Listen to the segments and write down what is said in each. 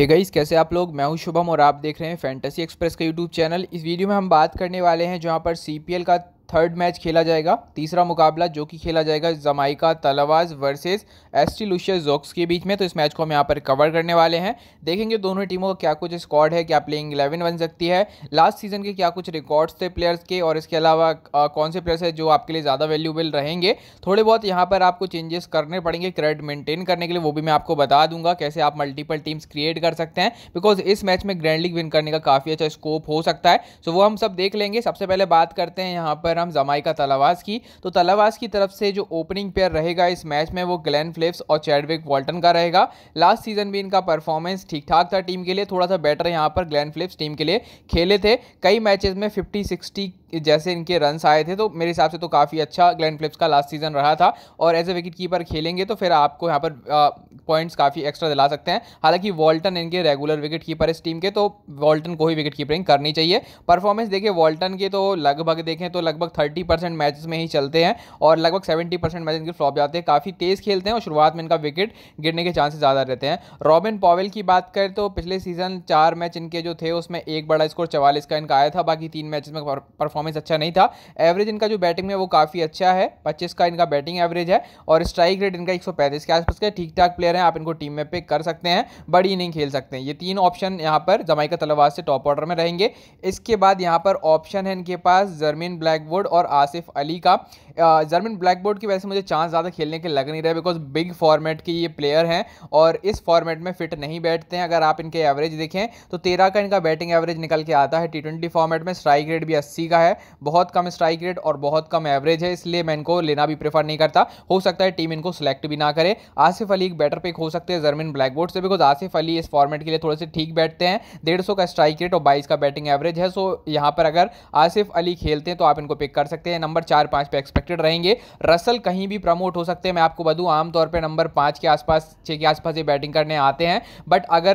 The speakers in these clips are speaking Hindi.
हे hey गईस कैसे आप लोग मैं हूं शुभम और आप देख रहे हैं फैंटेसी एक्सप्रेस का यूट्यूब चैनल इस वीडियो में हम बात करने वाले हैं जहां पर सीपीएल का थर्ड मैच खेला जाएगा तीसरा मुकाबला जो कि खेला जाएगा Jamaica Tallawahs versus St Lucia Zouks के बीच में तो इस मैच को हम यहाँ पर कवर करने वाले हैं देखेंगे दोनों टीमों का क्या कुछ स्कॉड है क्या प्लेइंग इलेवन बन सकती है लास्ट सीजन के क्या कुछ रिकॉर्ड्स थे प्लेयर्स के और इसके अलावा कौन से प्लेयर्स है जो आपके लिए ज़्यादा वैल्यूबल रहेंगे थोड़े बहुत यहाँ पर आपको चेंजेस करने पड़ेंगे क्रेड मेंटेन करने के लिए वो भी मैं आपको बता दूंगा कैसे आप मल्टीपल टीम्स क्रिएट कर सकते हैं बिकॉज इस मैच में ग्रैंड लीग विन करने का काफ़ी अच्छा स्कोप हो सकता है सो वो हम सब देख लेंगे सबसे पहले बात करते हैं यहाँ पर बनाम जमाइका तलावास की तो तलावास की तरफ से जो ओपनिंग पेयर रहेगा इस मैच में वो ग्लैन फ्लिप्स और चैडविक वॉल्टन का रहेगा लास्ट सीजन भी इनका परफॉर्मेंस ठीक ठाक था टीम के लिए थोड़ा सा बेटर यहाँ पर ग्लैन फ्लिप्स टीम के लिए खेले थे कई मैचेस में फिफ्टी सिक्सटी जैसे इनके रन आए थे तो मेरे हिसाब से तो काफ़ी अच्छा ग्लैन फ्लिप्स का लास्ट सीज़न रहा था और एज ए विकेट कीपर खेलेंगे तो फिर आपको यहाँ पर पॉइंट्स काफ़ी एक्स्ट्रा दिला सकते हैं हालांकि वॉल्टन इनके रेगुलर विकेट कीपर इस टीम के तो वॉल्टन को ही विकेट कीपरिंग करनी चाहिए परफॉर्मेंस देखिए वॉल्टन के तो लगभग देखें तो लगभग थर्टी परसेंट में ही चलते हैं और लगभग सेवेंटी परसेंट मैच इनके फ्लॉप जाते हैं काफ़ी तेज़ खेलते हैं और शुरुआत में इनका विकेट गिरने के चांसेस ज़्यादा रहते हैं रॉबिन पॉवेल की बात करें तो पिछले सीज़न चार मैच इनके जो थे उसमें एक बड़ा स्कोर चवालीस का इनका आया था बाकी तीन मैच में परफॉर्म परफॉर्मेंस अच्छा नहीं था एवरेज इनका जो बैटिंग में वो काफ़ी अच्छा है पच्चीस का इनका बैटिंग एवरेज है और स्ट्राइक रेट इनका एक के आसपास का ठीक ठाक प्लेयर हैं आप इनको टीम में पिक कर सकते हैं बड़ी इनिंग खेल सकते हैं ये तीन ऑप्शन यहाँ पर जमाई तलवार से टॉप ऑर्डर में रहेंगे इसके बाद यहाँ पर ऑप्शन है इनके पास जर्मीन ब्लैकवुड और आसिफ अली का जर्मन ब्लैक बोर्ड की वजह से मुझे चांस ज़्यादा खेलने के लग नहीं रहे बिकॉज बिग फॉर्मेट के ये प्लेयर हैं और इस फॉर्मेट में फिट नहीं बैठते हैं अगर आप इनके एवरेज देखें तो तेरह का इनका बैटिंग एवरेज निकल के आता है टी ट्वेंटी फॉर्मेट में स्ट्राइक रेट भी अस्सी का है बहुत कम स्ट्राइक रेट और बहुत कम एवरेज है इसलिए मैं इनको लेना भी प्रेफर नहीं करता हो सकता है टीम इनको सिलेक्ट भी ना करे आसिफ अली एक बेटर पिक हो सकते हैं जर्मिन ब्लैक बोर्ड से बिकॉज आसिफ अली इस फॉर्मेट के लिए थोड़े से ठीक बैठते हैं डेढ़ का स्ट्राइक रेट और बाईस का बैटिंग एवरेज है सो यहाँ पर अगर आसिफ अली खेलते हैं तो आप इनको पिक कर सकते हैं नंबर चार पाँच पे एक्सपेक्ट एक्सपेक्टेड रहेंगे रसल कहीं भी प्रमोट हो सकते हैं मैं आपको बताऊँ आमतौर पर नंबर पाँच के आसपास छः के आसपास ये बैटिंग करने आते हैं बट अगर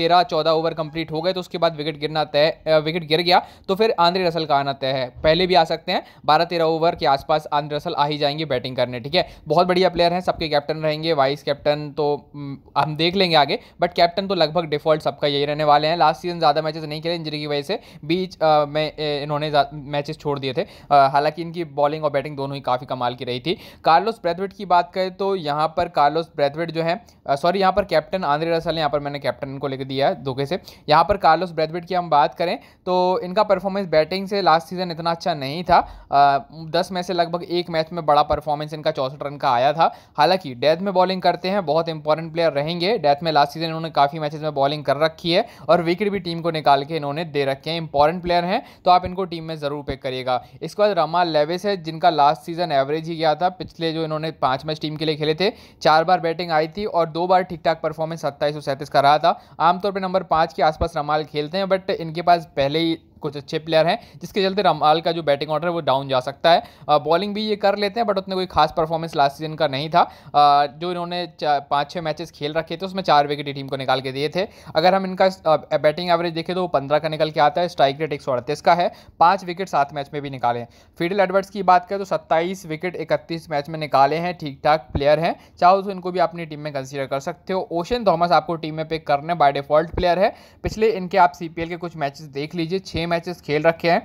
तेरह चौदह ओवर कंप्लीट हो गए तो उसके बाद विकेट गिरना तय विकेट गिर गया तो फिर आंद्रे रसल का आना तय है पहले भी आ सकते हैं बारह तेरह ओवर के आसपास आंद्रे रसल आ ही जाएंगे बैटिंग करने ठीक है बहुत बढ़िया प्लेयर हैं सबके कैप्टन रहेंगे वाइस कैप्टन तो हम देख लेंगे आगे बट कैप्टन तो लगभग डिफॉल्ट सबका यही रहने वाले हैं लास्ट सीजन ज़्यादा मैचेस नहीं खेले इंजरी की वजह से बीच में इन्होंने मैचेस छोड़ दिए थे हालांकि इनकी बॉलिंग और बैटिंग दोनों ही काफ़ी कमाल की रही थी कार्लोस ब्रैथवेट की बात करें तो यहाँ पर कार्लोस ब्रैथवेट जो है सॉरी यहाँ पर कैप्टन आंद्रे रसल यहाँ पर मैंने कैप्टन को लेकर दिया धोखे से यहाँ पर कार्लोस ब्रैथवेट की हम बात करें तो इनका परफॉर्मेंस बैटिंग से लास्ट सीज़न इतना अच्छा नहीं था दस में से लगभग एक मैच में बड़ा परफॉर्मेंस इनका चौंसठ रन का आया था हालांकि डेथ में बॉलिंग करते हैं बहुत इंपॉर्टेंट प्लेयर रहेंगे डेथ में लास्ट सीजन इन्होंने काफ़ी मैचेस में बॉलिंग कर रखी है और विकेट भी टीम को निकाल के इन्होंने दे रखे हैं इंपॉर्टेंट प्लेयर हैं तो आप इनको टीम में ज़रूर पिक करिएगा इसके बाद रमा लेविस है जिनका लास्ट सीजन एवरेज ही गया था पिछले जो इन्होंने पांच मैच टीम के लिए खेले थे चार बार बैटिंग आई थी और दो बार ठीक ठाक परफॉर्मेंस सत्ताईस सौ सैंतीस का रहा था आमतौर पर नंबर पाँच के आसपास रमाल खेलते हैं बट इनके पास पहले ही कुछ अच्छे प्लेयर हैं जिसके चलते रमाल का जो बैटिंग ऑर्डर है वो डाउन जा सकता है बॉलिंग भी ये कर लेते हैं बट उतने कोई खास परफॉर्मेंस लास्ट सीजन का नहीं था जो इन्होंने पाँच छः मैचेस खेल रखे थे उसमें चार विकेट टीम को निकाल के दिए थे अगर हम इनका बैटिंग एवरेज देखें तो वो पंद्रह का निकल के आता है स्ट्राइक रेट एक का है पाँच विकेट सात मैच में भी निकाले हैं फीडल एडवर्ड्स की बात करें तो सत्ताईस विकेट इकतीस मैच में निकाले हैं ठीक ठाक प्लेयर हैं चाहो तो इनको भी अपनी टीम में कंसिडर कर सकते हो ओशन थॉमस आपको टीम में पिक करने बाय डिफॉल्ट प्लेयर है पिछले इनके आप सीपीएल के कुछ मैचेस देख लीजिए छः मैचेस खेल रखे हैं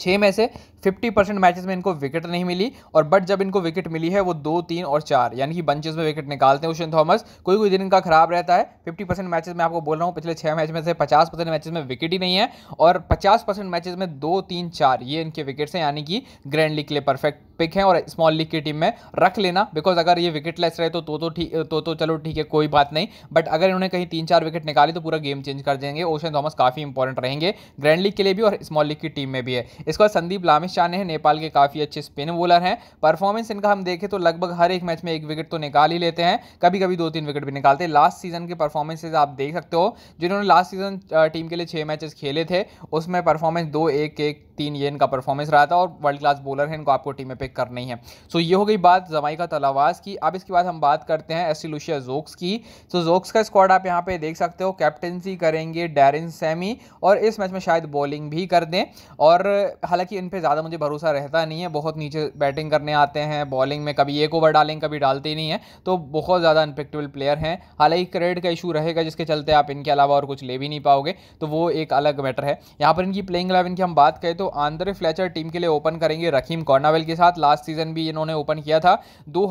छः में से फिफ्टी परसेंट मैचेस में इनको विकेट नहीं मिली और बट जब इनको विकेट मिली है वो दो तीन और चार यानी कि बंचेस में विकेट निकालते हैं ओशन थॉमस कोई कोई दिन इनका खराब रहता है फिफ्टी परसेंट मैचेस में आपको बोल रहा हूँ पिछले छह मैच में से पचास परसेंट मैचेस में विकेट ही नहीं है और पचास परसेंट मैचेस में दो तीन चार ये इनके विकेट्स हैं यानी कि ग्रैंड लीग के लिए परफेक्ट पिक हैं और स्मॉल लीग की टीम में रख लेना बिकॉज अगर ये विकेट लेस रहे तो, तो तो ठीक तो तो चलो ठीक है कोई बात नहीं बट अगर इन्होंने कहीं तीन चार विकेट निकाली तो पूरा गेम चेंज कर देंगे ओशन थॉमस काफ़ी इंपॉर्टेंट रहेंगे ग्रैंड लीग के लिए भी और स्मॉल लीग की टीम में भी है इसके बाद संदीप लामिश शान है नेपाल के काफ़ी अच्छे स्पिन बोलर हैं परफॉर्मेंस इनका हम देखें तो लगभग हर एक मैच में एक विकेट तो निकाल ही लेते हैं कभी कभी दो तीन विकेट भी निकालते हैं लास्ट सीजन के परफॉर्मेंसेज आप देख सकते हो जिन्होंने लास्ट सीजन टीम के लिए छः मैचेस खेले थे उसमें परफॉर्मेंस दो एक एक तीन ये इनका परफॉर्मेंस रहा था और वर्ल्ड क्लास बॉलर है इनको आपको टीम में पिक करनी है सो ये हो गई बात जमाई का तलावास की अब इसके बाद हम बात करते हैं एस लुशिया जोक्स की सो जोक्स का स्क्वाड आप यहाँ पे देख सकते हो कैप्टनसी करेंगे डेरिन सेमी और इस मैच में शायद बॉलिंग भी कर दें और हालांकि इन पर ज़्यादा ज़्यादा मुझे भरोसा रहता नहीं है बहुत नीचे बैटिंग करने आते हैं बॉलिंग में कभी एक ओवर डालेंगे कभी डालते ही नहीं है तो बहुत ज़्यादा अनपिक्टेबल प्लेयर हैं हालांकि क्रेडिट का इशू रहेगा जिसके चलते आप इनके अलावा और कुछ ले भी नहीं पाओगे तो वो एक अलग मैटर है यहाँ पर इनकी प्लेइंग इलेवन की हम बात करें तो आंद्रे फ्लैचर टीम के लिए ओपन करेंगे रखीम कॉर्नावेल के साथ लास्ट सीजन भी इन्होंने ओपन किया था दो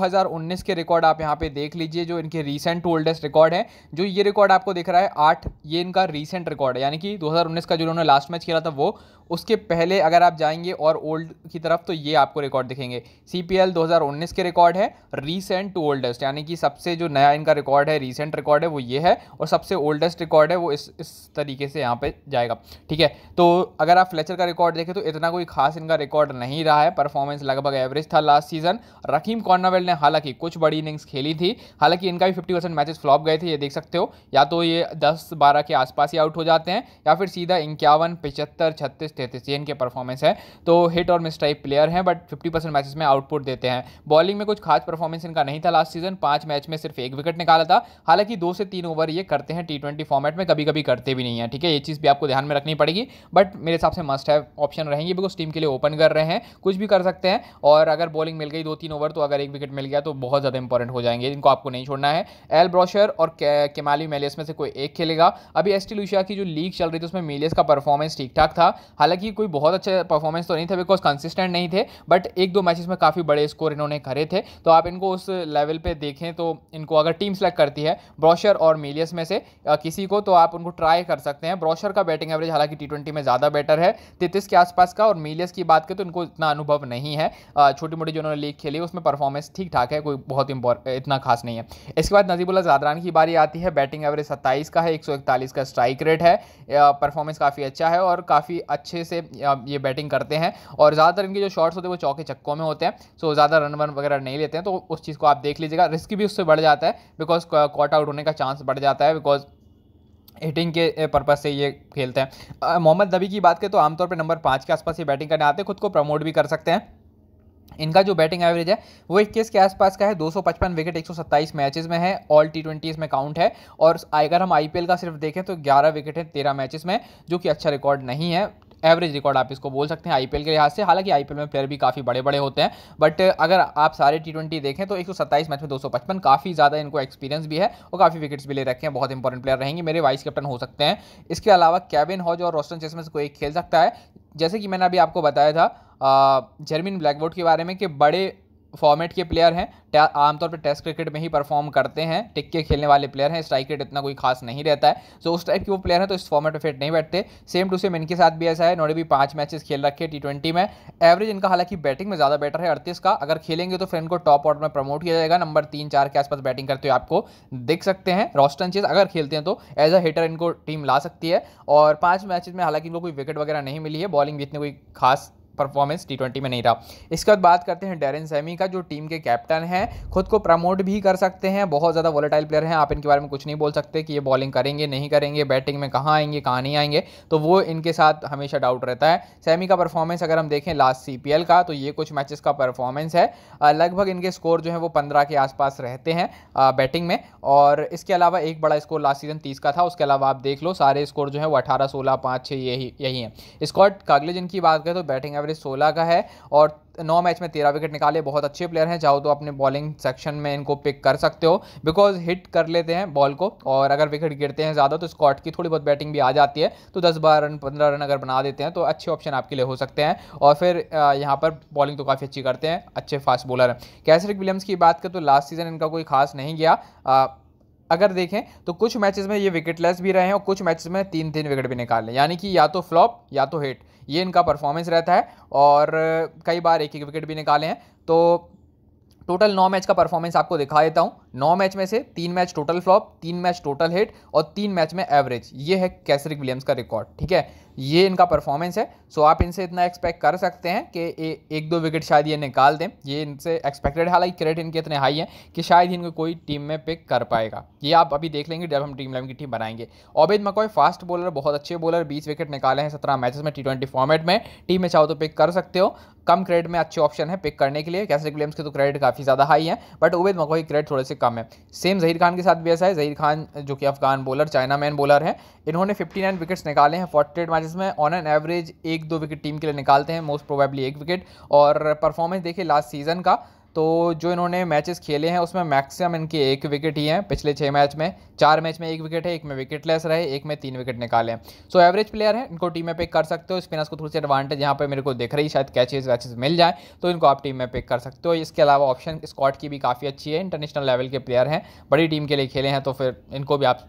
के रिकॉर्ड आप यहाँ पर देख लीजिए जो इनके रीसेंट ओल्डेस्ट रिकॉर्ड है जो ये रिकॉर्ड आपको दिख रहा है आठ ये इनका रीसेंट रिकॉर्ड है यानी कि दो का जो इन्होंने लास्ट मैच खेला था वो उसके पहले अगर आप जाएंगे और ओल्ड की तरफ तो ये आपको रिकॉर्ड दिखेंगे सी पी के रिकॉर्ड है रीसेंट टू ओल्डेस्ट यानी कि सबसे जो नया इनका रिकॉर्ड है रीसेंट रिकॉर्ड है वो ये है और सबसे ओल्डेस्ट रिकॉर्ड है वो इस इस तरीके से यहाँ पे जाएगा ठीक है तो अगर आप फ्लेचर का रिकॉर्ड देखें तो इतना कोई खास इनका रिकॉर्ड नहीं रहा है परफॉर्मेंस लगभग एवरेज था लास्ट सीजन रकीम कॉर्नावेल ने हालांकि कुछ बड़ी इनिंग्स खेली थी हालांकि इनका भी फिफ्टी परसेंट मैचेस फ्लॉप गए थे ये देख सकते हो या तो ये दस बारह के आसपास ही आउट हो जाते हैं या फिर सीधा इक्यावन पिचहत्तर छत्तीस तैंतीस ये इनके परफॉर्मेंस है तो हिट और मिस टाइप प्लेयर हैं बट 50 परसेंट मैचेस में आउटपुट देते हैं बॉलिंग में कुछ खास परफॉर्मेंस इनका नहीं था लास्ट सीजन पांच मैच में सिर्फ एक विकेट निकाला था हालांकि दो से तीन ओवर ये करते हैं टी फॉर्मेट में कभी कभी करते भी नहीं है ठीक है ये चीज़ भी आपको ध्यान में रखनी पड़ेगी बट मेरे हिसाब से मस्ट है ऑप्शन रहेंगे बिकॉज टीम के लिए ओपन कर रहे हैं कुछ भी कर सकते हैं और अगर बॉलिंग मिल गई दो तीन ओवर तो अगर एक विकेट मिल गया तो बहुत ज़्यादा इंपॉर्टेंट हो जाएंगे इनको आपको नहीं छोड़ना है एल ब्रॉशर और केमाली मेलियस में से कोई एक खेलेगा अभी एस टी की जो लीग चल रही थी उसमें मेलियस का परफॉर्मेंस ठीक ठाक था हालांकि कोई बहुत अच्छा परफॉर्मेंस तो नहीं था थे बिकॉज कंसिस्टेंट नहीं थे बट एक दो मैचेस में काफ़ी बड़े स्कोर इन्होंने करे थे तो आप इनको उस लेवल पे देखें तो इनको अगर टीम सेलेक्ट करती है ब्रॉशर और मीलियस में से किसी को तो आप उनको ट्राई कर सकते हैं ब्रॉशर का बैटिंग एवरेज हालांकि टी में ज़्यादा बेटर है तैतीस के आसपास का और मीलियस की बात करें तो इनको इतना अनुभव नहीं है छोटी मोटी जो उन्होंने लीग खेली उसमें परफॉर्मेंस ठीक ठाक है कोई बहुत इतना खास नहीं है इसके बाद नजीबुल्ला जादरान की बारी आती है बैटिंग एवरेज सत्ताईस का है एक का स्ट्राइक रेट है परफॉर्मेंस काफ़ी अच्छा है और काफ़ी अच्छे से ये बैटिंग करते हैं और ज़्यादातर इनके जो शॉट्स होते हैं वो चौके चक्कों में होते हैं सो ज़्यादा रन वन वगैरह नहीं लेते हैं तो उस चीज़ को आप देख लीजिएगा रिस्क भी उससे बढ़ जाता है बिकॉज कॉट आउट होने का चांस बढ़ जाता है बिकॉज हिटिंग के पर्पज़ uh, से ये खेलते हैं मोहम्मद नबी की बात करें तो आमतौर पर नंबर पाँच के आसपास ये बैटिंग करने आते हैं खुद को प्रमोट भी कर सकते हैं इनका जो बैटिंग एवरेज है वो इक्कीस के आसपास का है 255 विकेट 127 मैचेस में है ऑल टी ट्वेंटी इसमें काउंट है और अगर हम आईपीएल का सिर्फ देखें तो 11 विकेट है 13 मैचेस में जो कि अच्छा रिकॉर्ड नहीं है एवरेज रिकॉर्ड आप इसको बोल सकते हैं आईपीएल के लिहाज से हालांकि आईपीएल में प्लेयर भी काफ़ी बड़े बड़े होते हैं बट अगर आप सारे टी देखें तो एक मैच में दो काफ़ी ज़्यादा इनको एक्सपीरियंस भी है और काफ़ी विकेट्स भी ले रखे हैं बहुत इंपॉर्टेंट प्लेयर रहेंगे मेरे वाइस कैप्टन हो सकते हैं इसके अलावा कैबिन हॉज और रोस्टन चेस में एक कोई खेल सकता है जैसे कि मैंने अभी आपको बताया था जर्मिन ब्लैकबोर्ड के बारे में कि बड़े फॉर्मेट के प्लेयर हैं आमतौर पर टेस्ट क्रिकेट में ही परफॉर्म करते हैं टिक के खेलने वाले प्लेयर हैं स्ट्राइक रेट इतना कोई खास नहीं रहता है सो उस टाइप के वो प्लेयर हैं तो इस फॉर्मेट में फिट नहीं बैठते सेम टू सेम इनके साथ भी ऐसा है उन्होंने भी पाँच मैचेस खेल रखे टी ट्वेंटी में एवरेज इनका हालांकि बैटिंग में ज़्यादा बेटर है अड़तीस का अगर खेलेंगे तो फिर इनको टॉप ऑर्डर में प्रमोट किया जाएगा नंबर तीन चार के आसपास बैटिंग करते हुए आपको देख सकते हैं रॉस्टन चेज अगर खेलते हैं तो एज अ हिटर इनको टीम ला सकती है और पाँच मैचेज में हालांकि इनको कोई विकेट वगैरह नहीं मिली है बॉलिंग भी इतनी कोई खास परफॉर्मेंस टी ट्वेंटी में नहीं रहा इसके बाद बात करते हैं डेरिन सैमी का जो टीम के कैप्टन हैं खुद को प्रमोट भी कर सकते हैं बहुत ज़्यादा वोलेटाइल प्लेयर हैं आप इनके बारे में कुछ नहीं बोल सकते कि ये बॉलिंग करेंगे नहीं करेंगे बैटिंग में कहाँ आएंगे कहाँ नहीं आएंगे तो वो इनके साथ हमेशा डाउट रहता है सैमी का परफॉर्मेंस अगर हम देखें लास्ट सी का तो ये कुछ मैचेस का परफॉर्मेंस है लगभग इनके स्कोर जो है वो पंद्रह के आसपास रहते हैं बैटिंग में और इसके अलावा एक बड़ा स्कोर लास्ट सीजन तीस का था उसके अलावा आप देख लो सारे स्कोर जो है वो अठारह सोलह पाँच छः यही यही है स्कॉट कागले जिनकी बात करें तो बैटिंग एवरेज सोलह का है और नौ मैच में तेरह विकेट निकाले बहुत अच्छे प्लेयर हैं चाहो तो अपने बॉलिंग सेक्शन में इनको पिक कर सकते हो बिकॉज हिट कर लेते हैं बॉल को और अगर विकेट गिरते हैं ज़्यादा तो स्कॉट की थोड़ी बहुत बैटिंग भी आ जाती है तो दस बारह रन पंद्रह रन अगर बना देते हैं तो अच्छे ऑप्शन आपके लिए हो सकते हैं और फिर यहाँ पर बॉलिंग तो काफ़ी अच्छी करते हैं अच्छे फास्ट बॉलर हैं कैसरिक विलियम्स की बात करें तो लास्ट सीज़न इनका कोई खास नहीं गया अगर देखें तो कुछ मैचेस में ये विकेटलेस भी रहे हैं और कुछ मैचेस में तीन तीन विकेट भी निकाल लें यानी कि या तो फ्लॉप या तो हिट ये इनका परफॉर्मेंस रहता है और कई बार एक एक विकेट भी निकाले हैं तो टोटल नौ मैच का परफॉर्मेंस आपको दिखा देता हूँ नौ मैच में से तीन मैच टोटल फ्लॉप तीन मैच टोटल हिट और तीन मैच में एवरेज ये है कैसरिक विलियम्स का रिकॉर्ड ठीक है ये इनका परफॉर्मेंस है सो आप इनसे इतना एक्सपेक्ट कर सकते हैं कि ए, एक दो विकेट शायद ये निकाल दें ये इनसे एक्सपेक्टेड हालांकि क्रेडिट इनके इतने हाई हैं कि शायद इनको कोई टीम में पिक कर पाएगा ये आप अभी देख लेंगे जब हम टीम इलेवन की टीम बनाएंगे ओबेद मकोई फास्ट बॉलर बहुत अच्छे बॉलर बीस विकेट निकाले हैं सत्रह मैचेस में टी ट्वेंटी फॉर्मेट में टीम में चाहो तो पिक कर सकते हो कम क्रेडिट में अच्छे ऑप्शन है पिक करने के लिए कैसरिक विलियम्स के तो क्रेडिट काफ़ी काफ़ी ज़्यादा हाई है बट उबैद मको की क्रेड थोड़े से कम है सेम जहीर खान के साथ भी ऐसा है जहीर खान जो कि Afghan bowler chinaman bowler है इन्होंने 59 विकेट्स निकाले हैं फोर्टी एट मैचेस में ऑन एन एवरेज एक दो विकेट टीम के लिए निकालते हैं मोस्ट प्रोबेबली एक विकेट और परफॉर्मेंस देखिए लास्ट सीजन का तो जो इन्होंने मैचेस खेले हैं उसमें मैक्सिमम इनके एक विकेट ही हैं पिछले छः मैच में चार मैच में एक विकेट है एक में विकेटलेस रहे एक में तीन विकेट निकाले हैं सो एवरेज प्लेयर है इनको टीम में पिक कर सकते हो स्पिनर्स को थोड़ी सी एडवांटेज यहाँ पर मेरे को दिख रही शायद कैचेज वैचेज मिल जाए तो इनको आप टीम में पिक कर सकते हो इसके अलावा ऑप्शन स्कॉट की भी काफ़ी अच्छी है इंटरनेशनल लेवल के प्लेयर हैं बड़ी टीम के लिए खेले हैं तो फिर इनको भी आप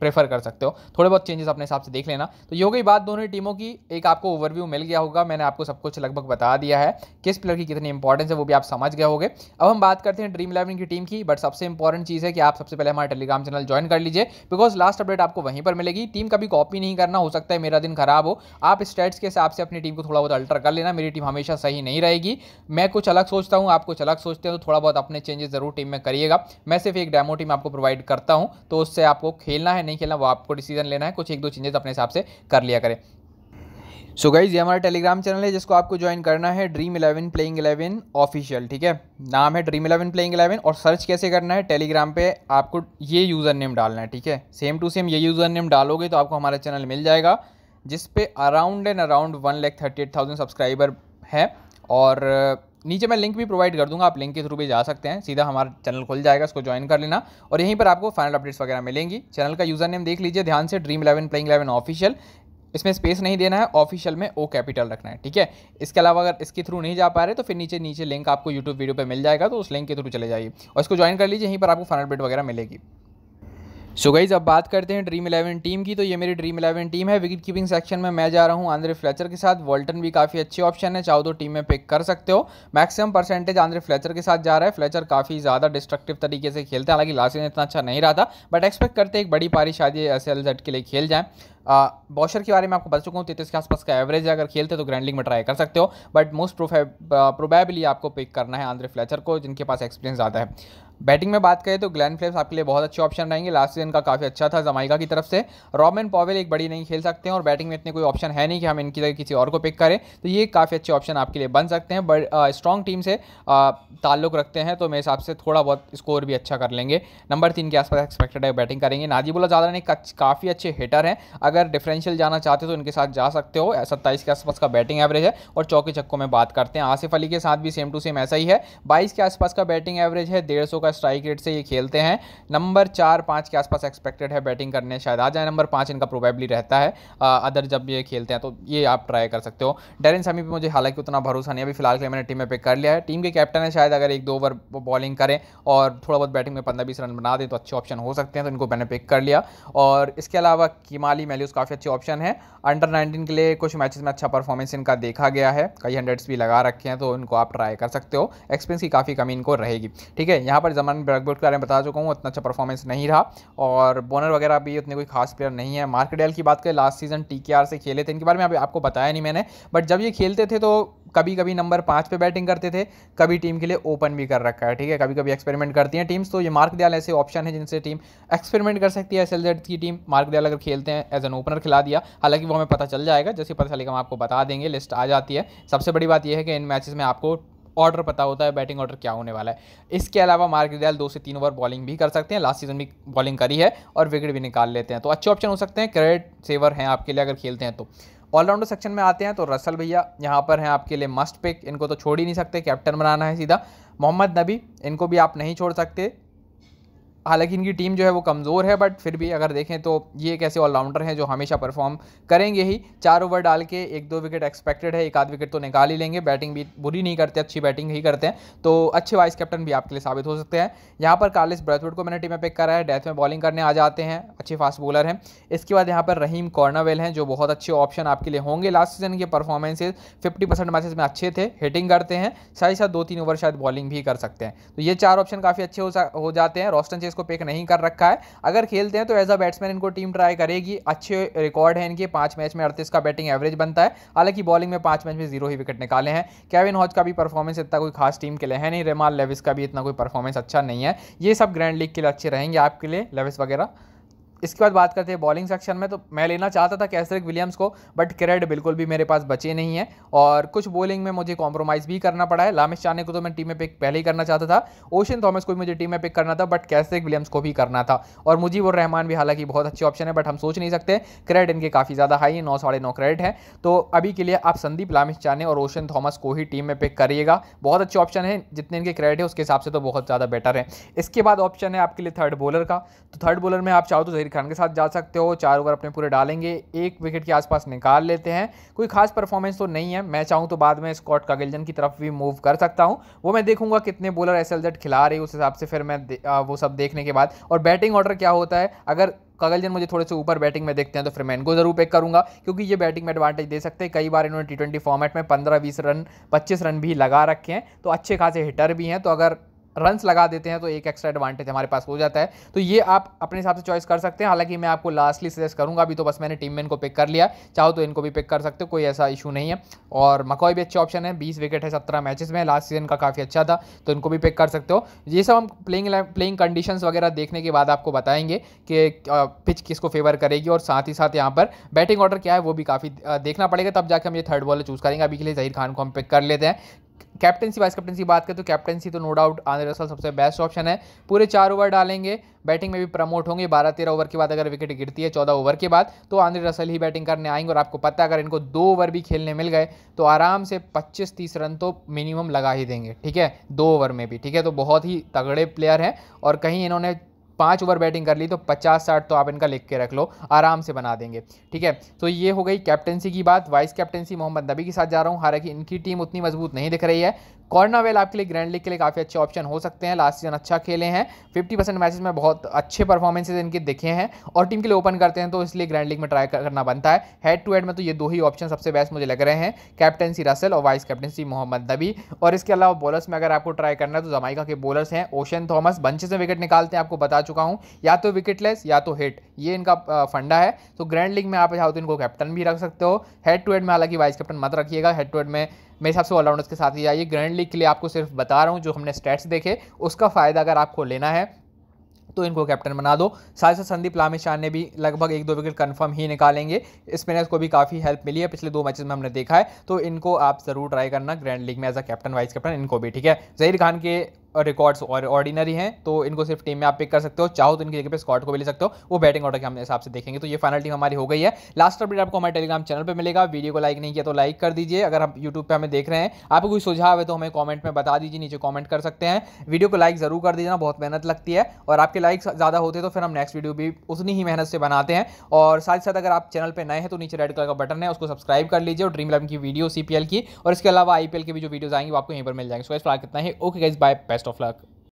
प्रेफर कर सकते हो थोड़े बहुत चेंजेस अपने हिसाब से देख लेना तो ये हो गई बात दोनों टीमों की एक आपको ओवरव्यू मिल गया होगा मैंने आपको सब कुछ लगभग बता दिया है किस प्लेयर की कितनी इंपॉर्टेंस है वो भी आप समझ गए होंगे अब हम बात करते हैं ड्रीम इलेवन की टीम की बट सबसे इंपॉर्टेंट चीज़ है कि आप सबसे पहले हमारे टेलीग्राम चैनल ज्वाइन कर लीजिए बिकॉज लास्ट अपडेट आपको वहीं पर मिलेगी टीम कभी कॉपी नहीं करना हो सकता है मेरा दिन खराब हो आप स्टेट्स के हिसाब से अपनी टीम को थोड़ा बहुत अल्टर कर लेना मेरी टीम हमेशा सही नहीं रहेगी मैं कुछ अलग सोचता हूँ आप कुछ अलग सोचते हैं तो थोड़ा बहुत अपने चेंजेस जरूर टीम में करिएगा मैं सिर्फ एक डेमो टीम आपको प्रोवाइड करता हूँ तो उससे आपको खेलना है नहीं खेलना वो आपको डिसीजन लेना है कुछ एक दो चेंजेस अपने हिसाब से कर लिया करें सो गाइज ये हमारा टेलीग्राम चैनल है जिसको आपको ज्वाइन करना है Dream Eleven playing eleven official ठीक है नाम है ड्रीम इलेवन प्लेइंग इलेवन और सर्च कैसे करना है टेलीग्राम पे आपको ये यूज़र नेम डालना है ठीक है सेम टू सेम ये यूज़र नेम डालोगे तो आपको हमारा चैनल मिल जाएगा जिस पे around and around one lakh thirty eight thousand subscriber है और नीचे मैं लिंक भी प्रोवाइड कर दूंगा आप लिंक के थ्रू भी जा सकते हैं सीधा हमारा चैनल खुल जाएगा उसको ज्वाइन कर लेना और यहीं पर आपको फाइनल अपडेट्स वगैरह मिलेंगी चैनल का यूजर नेम देख लीजिए ध्यान से Dream Eleven playing eleven official इसमें स्पेस नहीं देना है ऑफिशियल में ओ कैपिटल रखना है ठीक है इसके अलावा अगर इसके थ्रू नहीं जा पा रहे तो फिर नीचे नीचे लिंक आपको यूट्यूब वीडियो पर मिल जाएगा तो उस लिंक के थ्रू चले जाइए और इसको ज्वाइन कर लीजिए यहीं पर आपको फाइनल अपडेट वगैरह मिलेगी सो गाइज अब बात करते हैं ड्रीम इलेवन टीम की तो ये मेरी ड्रीम इलेवन टीम है विकेट कीपिंग सेक्शन में मैं जा रहा हूँ आंध्रे फ्लेचर के साथ वॉल्टन भी काफ़ी अच्छी ऑप्शन है चाहो तो टीम में पिक कर सकते हो मैक्सिमम परसेंटेज आंध्रे फ्लेचर के साथ जा रहा है फ्लेचर काफ़ी ज़्यादा डिस्ट्रक्टिव तरीके से खेलते हैं हालांकि लास्ट में इतना अच्छा नहीं रहा था बट एक्सपेक्ट करते एक बड़ी पारी शायद ये एस के लिए खेल जाएँ बॉशर के बारे में आपको बता चुका हूँ तेतीस के आसपास का एवरेज है अगर खेलते तो ग्रैंडलिंग में ट्राई कर सकते हो बट मोस्ट प्रोबेबली आपको पिक करना है आंध्रे फ्लेचर को जिनके पास एक्सपीरियंस ज़्यादा है बैटिंग में बात करें तो ग्लैन फ्लेप्स आपके लिए बहुत अच्छे ऑप्शन रहेंगे लास्ट सीजन का काफ़ी अच्छा था जमाइका की तरफ से रॉबिन पॉवेल एक बड़ी नहीं खेल सकते हैं और बैटिंग में इतने कोई ऑप्शन है नहीं कि हम इनकी जगह किसी और को पिक करें तो ये काफ़ी अच्छे ऑप्शन आपके लिए बन सकते हैं बट स्ट्रॉन्ग टीम से ताल्लुक रखते हैं तो मेरे हिसाब से थोड़ा बहुत स्कोर भी अच्छा कर लेंगे नंबर तीन के आसपास एक्सपेक्टेड है बैटिंग करेंगे नाजीबुल्ला ज़्यादा ने काफ़ी अच्छे हिटर हैं अगर डिफरेंशियल जाना चाहते हो तो इनके साथ जा सकते हो सत्ताईस के आसपास का बैटिंग एवरेज है और चौके चक्कों में बात करते हैं आसिफ अली के साथ भी सेम टू सेम ऐसा ही है बाईस के आसपास का बैटिंग एवरेज है डेढ़ का का स्ट्राइक रेट से ये खेलते हैं नंबर चार पाँच के आसपास एक्सपेक्टेड है बैटिंग करने शायद आ जाए नंबर पाँच इनका प्रोबेबली रहता है अदर जब ये खेलते हैं तो ये आप ट्राई कर सकते हो डेरिन सामी पर मुझे हालांकि उतना भरोसा नहीं अभी फिलहाल के मैंने टीम में पिक कर लिया है टीम के कैप्टन है शायद अगर एक दो ओवर बॉलिंग करें और थोड़ा बहुत बैटिंग में पंद्रह बीस रन बना दें तो अच्छे ऑप्शन हो सकते हैं तो इनको मैंने पिक कर लिया और इसके अलावा किमाली मैल्यूज़ काफ़ी अच्छे ऑप्शन है अंडर नाइनटीन के लिए कुछ मैचेस में अच्छा परफॉर्मेंस इनका देखा गया है कई हंड्रेड्स भी लगा रखे हैं तो इनको आप ट्राई कर सकते हो एक्सपीरियंस की काफ़ी कमी इनको रहेगी ठीक है यहाँ पर ज़मान में के बारे में बता चुका हूँ उतना अच्छा परफॉर्मेंस नहीं रहा और बोनर वगैरह भी उतने कोई खास प्लेयर नहीं है डेल की बात करें लास्ट सीजन टी से खेले थे इनके बारे में अभी आपको बताया नहीं मैंने बट जब ये खेलते थे तो कभी कभी नंबर पाँच पे बैटिंग करते थे कभी टीम के लिए ओपन भी कर रखा है ठीक है कभी कभी एक्सपेरिमेंट करती हैं टीम्स तो ये मार्क दयाल ऐसे ऑप्शन है जिनसे टीम एक्सपेरिमेंट कर सकती है एस की टीम मार्क दयाल अगर खेलते हैं एज एन ओपनर खिला दिया हालांकि वो हमें पता चल जाएगा जैसे पता चलेगा हम आपको बता देंगे लिस्ट आ जाती है सबसे बड़ी बात यह है कि इन मैचेस में आपको ऑर्डर पता होता है बैटिंग ऑर्डर क्या होने वाला है इसके अलावा मार्क डियाल दो से तीन ओवर बॉलिंग भी कर सकते हैं लास्ट सीजन भी बॉलिंग करी है और विकेट भी निकाल लेते हैं तो अच्छे ऑप्शन हो सकते हैं क्रेडिट सेवर हैं आपके लिए अगर खेलते हैं तो ऑलराउंडर सेक्शन में आते हैं तो रसल भैया यहाँ पर हैं आपके लिए मस्ट पिक इनको तो छोड़ ही नहीं सकते कैप्टन बनाना है सीधा मोहम्मद नबी इनको भी आप नहीं छोड़ सकते हालांकि इनकी टीम जो है वो कमज़ोर है बट फिर भी अगर देखें तो ये एक ऐसे ऑलराउंडर हैं जो हमेशा परफॉर्म करेंगे ही चार ओवर डाल के एक दो विकेट एक्सपेक्टेड है एक आध विकेट तो निकाल ही लेंगे बैटिंग भी बुरी नहीं करते अच्छी बैटिंग ही करते हैं तो अच्छे वाइस कैप्टन भी आपके लिए साबित हो सकते हैं यहाँ पर कार्लिस ब्रथवुड को मैंने टीम में पिक करा है डेथ में बॉलिंग करने आ जाते हैं अच्छे फास्ट बॉलर हैं इसके बाद यहाँ पर रहीम कॉर्नावेल हैं जो बहुत अच्छे ऑप्शन आपके लिए होंगे लास्ट सीजन के परफॉर्मेंसेज फिफ्टी परसेंट मैचेज में अच्छे थे हिटिंग करते हैं साथ ही साथ दो तीन ओवर शायद बॉलिंग भी कर सकते हैं तो ये चार ऑप्शन काफ़ी अच्छे हो, हो जाते हैं रोस्टन चेस इसको पिक नहीं कर रखा है अगर खेलते हैं तो एज अ बैट्समैन इनको टीम ट्राई करेगी अच्छे रिकॉर्ड है इनके पांच मैच में अड़तीस का बैटिंग एवरेज बनता है हालांकि बॉलिंग में पांच मैच में जीरो ही विकेट निकाले हैं कैविन हॉज का भी परफॉर्मेंस इतना कोई खास टीम के लिए है नहीं रेमाल लेविस का भी इतना कोई परफॉर्मेंस अच्छा नहीं है ये सब ग्रैंड लीग के लिए अच्छे रहेंगे आपके लिए लेविस वगैरह इसके बाद बात करते हैं बॉलिंग सेक्शन में तो मैं लेना चाहता था कैसरिक विलियम्स को बट क्रेड बिल्कुल भी मेरे पास बचे नहीं है और कुछ बॉलिंग में मुझे कॉम्प्रोमाइज़ भी करना पड़ा है लामिश चाने को तो मैं टीम में पिक पहले ही करना चाहता था ओशन थॉमस को भी मुझे टीम में पिक करना था बट कैसरिक विलियम्स को भी करना था और मुजीब रहमान भी हालांकि बहुत अच्छे ऑप्शन है बट हम सोच नहीं सकते क्रेड इनके काफ़ी ज़्यादा हाई है नौ साढ़े नौ क्रेड है तो अभी के लिए आप संदीप लामिश चाने और ओशन थॉमस को ही टीम में पिक करिएगा बहुत अच्छे ऑप्शन है जितने इनके क्रेड है उसके हिसाब से तो बहुत ज़्यादा बेटर है इसके बाद ऑप्शन है आपके लिए थर्ड बॉलर का तो थर्ड बॉलर में आप चाहो तो जहीर खान के साथ जा सकते हो चार ओवर अपने पूरे डालेंगे एक विकेट के आसपास निकाल लेते हैं कोई खास परफॉर्मेंस तो नहीं है मैं चाहूँ तो बाद में स्कॉट कागिलजन की तरफ भी मूव कर सकता हूँ वो मैं देखूंगा कितने बॉलर एस खिला रहे उस हिसाब से फिर मैं वो सब देखने के बाद और बैटिंग ऑर्डर क्या होता है अगर कगल जन मुझे थोड़े से ऊपर बैटिंग में देखते हैं तो फिर मैं इनको जरूर पिक करूंगा क्योंकि ये बैटिंग में एडवांटेज दे सकते हैं कई बार इन्होंने टी फॉर्मेट में पंद्रह बीस रन पच्चीस रन भी लगा रखे हैं तो अच्छे खासे हिटर भी हैं तो अगर रन लगा देते हैं तो एक एक्स्ट्रा एडवांटेज हमारे पास हो जाता है तो ये आप अपने हिसाब से चॉइस कर सकते हैं हालांकि मैं आपको लास्टली सजेस्ट करूँगा अभी तो बस मैंने टीम मैन को पिक कर लिया चाहो तो इनको भी पिक कर सकते हो कोई ऐसा इशू नहीं है और मकोई भी अच्छे ऑप्शन है बीस विकेट है सत्रह मैचेस में लास्ट सीजन का काफ़ी अच्छा था तो इनको भी पिक कर सकते हो ये सब हम प्लेइंग प्लेइंग कंडीशन वगैरह देखने के बाद आपको बताएंगे कि पिच किसको फेवर करेगी और साथ ही साथ यहाँ पर बैटिंग ऑर्डर क्या है वो भी काफ़ी देखना पड़ेगा तब जाके हम ये थर्ड बॉलर चूज़ करेंगे अभी के लिए जहीर खान को हम पिक कर लेते हैं कैप्टनसी वाइस कैप्टनसी बात करें तो कैप्टनसी तो नो डाउट आंद्रे रसल सबसे बेस्ट ऑप्शन है पूरे चार ओवर डालेंगे बैटिंग में भी प्रमोट होंगे बारह तेरह ओवर के बाद अगर विकेट गिरती है चौदह ओवर के बाद तो आंध्र रसल ही बैटिंग करने आएंगे और आपको पता अगर इनको दो ओवर भी खेलने मिल गए तो आराम से पच्चीस तीस रन तो मिनिमम लगा ही देंगे ठीक है दो ओवर में भी ठीक है तो बहुत ही तगड़े प्लेयर हैं और कहीं इन्होंने पाँच ओवर बैटिंग कर ली तो पचास साठ तो आप इनका लिख के रख लो आराम से बना देंगे ठीक है तो ये हो गई कैप्टनसी की बात वाइस कैप्टनसी मोहम्मद नबी के साथ जा रहा हूँ हालांकि इनकी टीम उतनी मजबूत नहीं दिख रही है कॉर्नावेल आपके लिए ग्रैंड लीग के लिए काफ़ी अच्छे ऑप्शन हो सकते हैं लास्ट सीजन अच्छा खेले हैं 50 परसेंट मैचेस में बहुत अच्छे परफॉर्मेंसेज इनके दिखे हैं और टीम के लिए ओपन करते हैं तो इसलिए ग्रैंड लीग में ट्राई करना बनता है हेड टू हेड में तो ये दो ही ऑप्शन सबसे बेस्ट मुझे लग रहे हैं कैप्टनसी रसल और वाइस कैप्टनसी मोहम्मद नबी और इसके अलावा बॉलर्स में अगर आपको ट्राई करना है तो जमाइका के बॉलर्स हैं ओशन थॉमस बंचे से विकेट निकालते हैं आपको बता चुका हूँ या तो विकेटलेस या तो हिट ये इनका फंडा है तो ग्रैंड लीग में आप चाहो तो इनको कैप्टन भी रख सकते हो हेड टू हेड में हालांकि वाइस कैप्टन मत रखिएगा हेड टू हेड में मेरे हिसाब से ऑलराउंडर्स के साथ ही जाइए ग्रैंड लीग के लिए आपको सिर्फ बता रहा हूँ जो हमने स्टेट्स देखे उसका फ़ायदा अगर आपको लेना है तो इनको कैप्टन बना दो साथ ही साथ संदीप लामेशान ने भी लगभग एक दो विकेट कंफर्म ही निकालेंगे स्पिनर्स को भी काफ़ी हेल्प मिली है पिछले दो मैचेस में हमने देखा है तो इनको आप ज़रूर ट्राई करना ग्रैंड लीग में as a captain vice captain इनको भी ठीक है जहीर खान के रिकॉर्ड्स और ऑर्डिनरी हैं तो इनको सिर्फ टीम में आप पिक कर सकते हो चाहो तो इनकी जगह पे स्कॉट को भी ले सकते हो वो बैटिंग ऑर्डर के हम हिसाब से देखेंगे तो ये फाइनल टीम हमारी हो गई है लास्ट अपडेट आपको हमारे टेलीग्राम चैनल पर मिलेगा वीडियो को लाइक नहीं किया तो लाइक कर दीजिए अगर आप यूट्यूब पर हमें देख रहे हैं आपको कोई सुझाव है तो हमें कॉमेंट में बता दीजिए नीचे कॉमेंट कर सकते हैं वीडियो को लाइक ज़रूर कर दीजिए बहुत मेहनत लगती है और आपके लाइक ज़्यादा होते तो फिर हम नेक्स्ट वीडियो भी उतनी ही मेहनत से बनाते हैं और साथ ही साथ अगर आप चैनल पर नए हैं तो नीचे रेड कलर का बटन है उसको सब्सक्राइब कर लीजिए और ड्रीम इलेवन की वीडियो सीपीएल की और इसके अलावा आईपीएल के भी जो वीडियोज आएंगे वो आपको यहीं पर मिल जाएंगे सो इस बार कितना ही okay guys bye best of luck